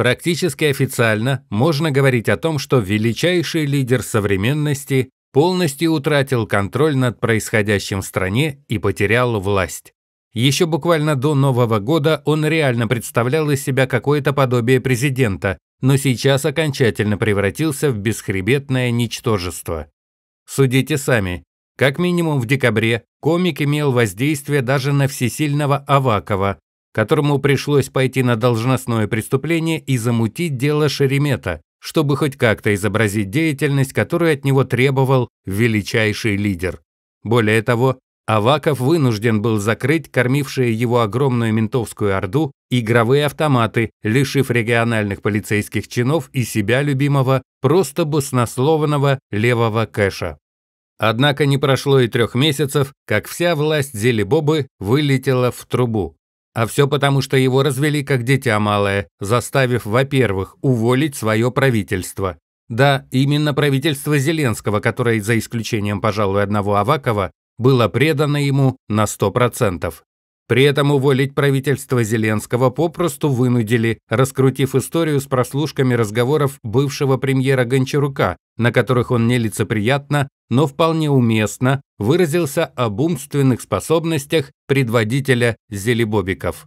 Практически официально можно говорить о том, что величайший лидер современности полностью утратил контроль над происходящим в стране и потерял власть. Еще буквально до Нового года он реально представлял из себя какое-то подобие президента, но сейчас окончательно превратился в бесхребетное ничтожество. Судите сами. Как минимум в декабре комик имел воздействие даже на всесильного Авакова, которому пришлось пойти на должностное преступление и замутить дело Шеремета, чтобы хоть как-то изобразить деятельность, которую от него требовал величайший лидер. Более того, Аваков вынужден был закрыть кормившие его огромную ментовскую орду игровые автоматы, лишив региональных полицейских чинов и себя любимого, просто баснословного левого кэша. Однако не прошло и трех месяцев, как вся власть Зелебобы вылетела в трубу. А все потому, что его развели как дитя малое, заставив, во-первых, уволить свое правительство. Да, именно правительство Зеленского, которое, за исключением, пожалуй, одного Авакова, было предано ему на 100%. При этом уволить правительство Зеленского попросту вынудили, раскрутив историю с прослушками разговоров бывшего премьера Гончарука, на которых он нелицеприятно, но вполне уместно выразился об умственных способностях предводителя Зелебобиков.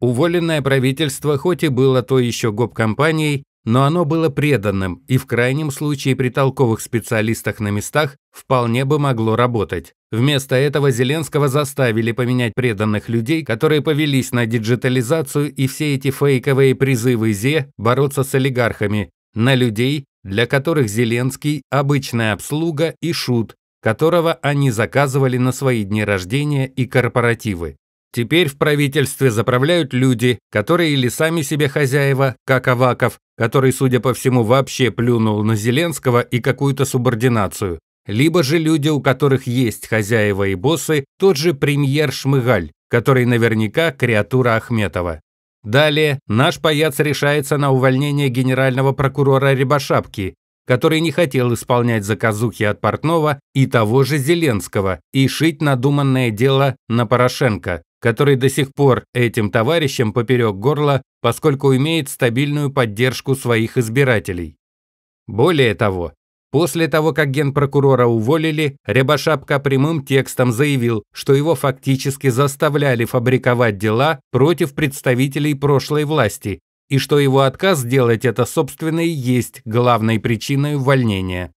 Уволенное правительство хоть и было то еще гоп-компанией, но оно было преданным и в крайнем случае при толковых специалистах на местах вполне бы могло работать. Вместо этого Зеленского заставили поменять преданных людей, которые повелись на диджитализацию и все эти фейковые призывы ЗЕ бороться с олигархами, на людей, для которых Зеленский – обычная обслуга и шут, которого они заказывали на свои дни рождения и корпоративы. Теперь в правительстве заправляют люди, которые или сами себе хозяева, как Аваков, который, судя по всему, вообще плюнул на Зеленского и какую-то субординацию, либо же люди, у которых есть хозяева и боссы, тот же премьер Шмыгаль, который наверняка креатура Ахметова. Далее наш паяц решается на увольнение генерального прокурора Рябошапки, который не хотел исполнять заказухи от Портнова и того же Зеленского и шить надуманное дело на Порошенко, который до сих пор этим товарищам поперек горла, поскольку имеет стабильную поддержку своих избирателей. Более того, После того, как генпрокурора уволили, Рябошапка прямым текстом заявил, что его фактически заставляли фабриковать дела против представителей прошлой власти и что его отказ сделать это, собственно, и есть главной причиной увольнения.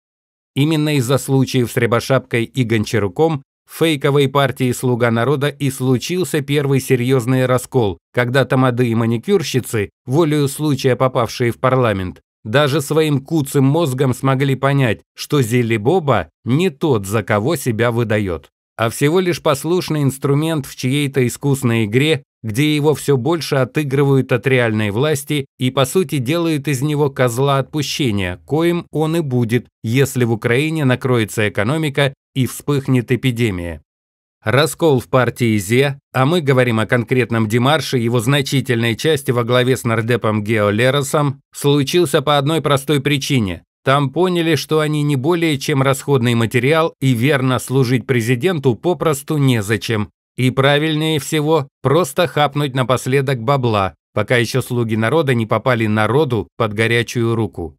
Именно из-за случаев с Рябошапкой и Гончаруком фейковой партии «Слуга народа» и случился первый серьезный раскол, когда тамады и маникюрщицы, волею случая попавшие в парламент, даже своим куцым мозгом смогли понять, что Зилли Боба не тот, за кого себя выдает, а всего лишь послушный инструмент в чьей-то искусной игре, где его все больше отыгрывают от реальной власти и, по сути, делают из него козла отпущения, коим он и будет, если в Украине накроется экономика и вспыхнет эпидемия. Раскол в партии ЗЕ, а мы говорим о конкретном Демарше его значительной части во главе с нардепом Гео Леросом, случился по одной простой причине. Там поняли, что они не более чем расходный материал и верно служить президенту попросту незачем. И правильнее всего просто хапнуть напоследок бабла, пока еще слуги народа не попали народу под горячую руку.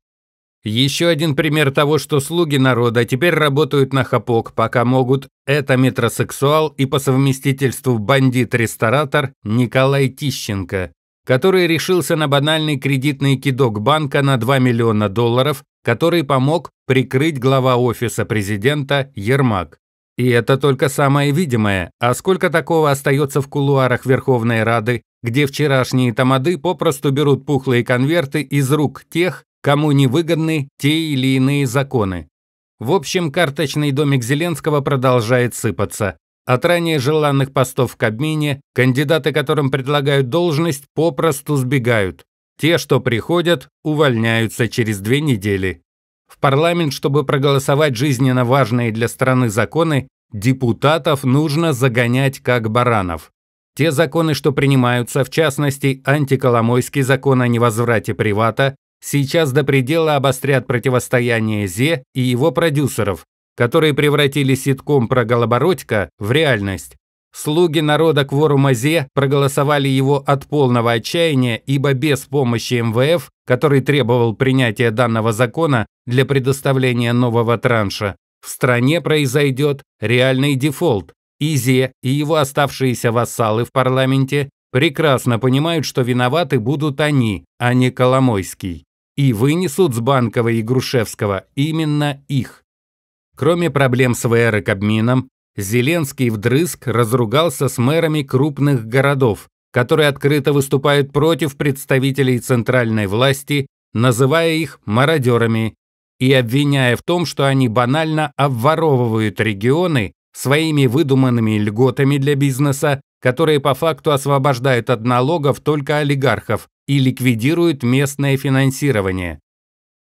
Еще один пример того, что слуги народа теперь работают на хапок, пока могут. Это метросексуал и по совместительству бандит-ресторатор Николай Тищенко, который решился на банальный кредитный кидок банка на 2 миллиона долларов, который помог прикрыть глава офиса президента Ермак. И это только самое видимое. А сколько такого остается в кулуарах Верховной Рады, где вчерашние тамады попросту берут пухлые конверты из рук тех, кому невыгодны те или иные законы. В общем, карточный домик Зеленского продолжает сыпаться. От ранее желанных постов в Кабмине кандидаты, которым предлагают должность, попросту сбегают. Те, что приходят, увольняются через две недели. В парламент, чтобы проголосовать жизненно важные для страны законы, депутатов нужно загонять как баранов. Те законы, что принимаются, в частности, антиколомойский закон о невозврате привата, сейчас до предела обострят противостояние Зе и его продюсеров, которые превратили ситком про Голобородько в реальность. Слуги народа кворума Зе проголосовали его от полного отчаяния, ибо без помощи МВФ, который требовал принятия данного закона для предоставления нового транша, в стране произойдет реальный дефолт. И Зе, и его оставшиеся вассалы в парламенте прекрасно понимают, что виноваты будут они, а не Коломойский. И вынесут с Банкова и Грушевского именно их. Кроме проблем с ВР и Кабмином, Зеленский вдрызг разругался с мэрами крупных городов, которые открыто выступают против представителей центральной власти, называя их мародерами и обвиняя в том, что они банально обворовывают регионы своими выдуманными льготами для бизнеса, которые по факту освобождают от налогов только олигархов, и ликвидирует местное финансирование.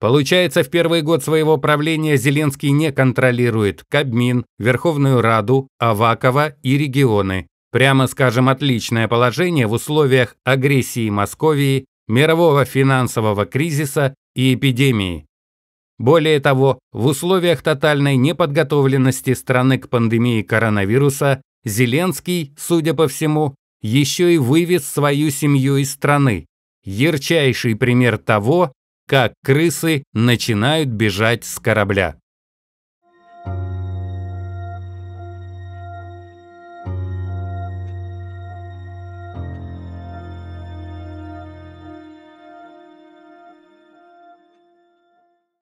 Получается, в первый год своего правления Зеленский не контролирует Кабмин, Верховную Раду, Авакова и регионы. Прямо скажем, отличное положение в условиях агрессии Московии, мирового финансового кризиса и эпидемии. Более того, в условиях тотальной неподготовленности страны к пандемии коронавируса Зеленский, судя по всему, еще и вывез свою семью из страны. Ярчайший пример того, как крысы начинают бежать с корабля.